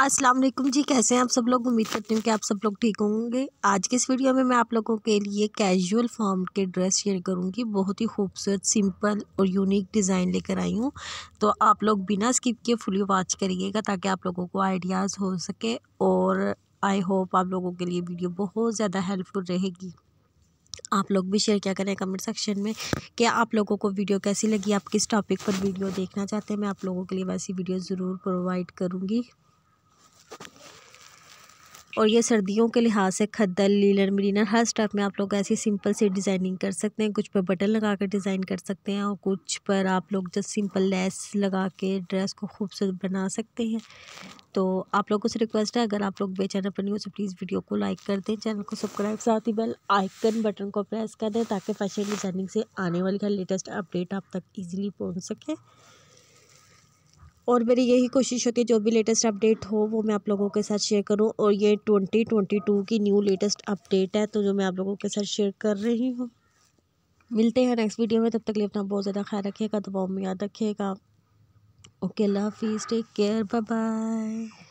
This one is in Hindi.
अस्सलाम वालेकुम जी कैसे हैं आप सब लोग उम्मीद करती हूँ कि आप सब लोग ठीक होंगे आज के इस वीडियो में मैं आप लोगों के लिए कैजुअल फॉर्म के ड्रेस शेयर करूँगी बहुत ही खूबसूरत सिंपल और यूनिक डिज़ाइन लेकर आई हूँ तो आप लोग बिना स्किप किए फुली वॉच करिएगा ताकि आप लोगों को आइडियाज़ हो सके और आई होप आप लोगों के लिए वीडियो बहुत ज़्यादा हेल्पफुल रहेगी आप लोग भी शेयर क्या करें कमेंट सेक्शन में कि आप लोगों को वीडियो कैसी लगी आप किस टॉपिक पर वीडियो देखना चाहते हैं मैं आप लोगों के लिए वैसी वीडियो ज़रूर प्रोवाइड करूँगी और ये सर्दियों के लिहाज से खद्दल लीलर मिलीनर हर स्टेप में आप लोग ऐसी सिंपल सी डिज़ाइनिंग कर सकते हैं कुछ पर बटन लगा कर डिज़ाइन कर सकते हैं और कुछ पर आप लोग जस्ट सिंपल लेस लगा के ड्रेस को खूबसूरत बना सकते हैं तो आप लोगों से रिक्वेस्ट है अगर आप लोग बेचैनल पर नहीं हो तो प्लीज़ वीडियो को लाइक कर दें चैनल को सब्सक्राइब साथ ही बेल आइकन बटन को प्रेस कर दें ताकि फैशन डिज़ाइनिंग से आने वाली हर लेटेस्ट अपडेट आप तक ईजिली पहुँच सकें और मेरी यही कोशिश होती है जो भी लेटेस्ट अपडेट हो वो मैं आप लोगों के साथ शेयर करूँ और ये ट्वेंटी ट्वेंटी टू की न्यू लेटेस्ट अपडेट है तो जो मैं आप लोगों के साथ शेयर कर रही हूँ मिलते हैं नेक्स्ट वीडियो में तब तक लिए अपना बहुत ज़्यादा ख्याल रखिएगा दबाव में याद रखिएगा ओके लाफी हाफिज़ टेक केयर बाय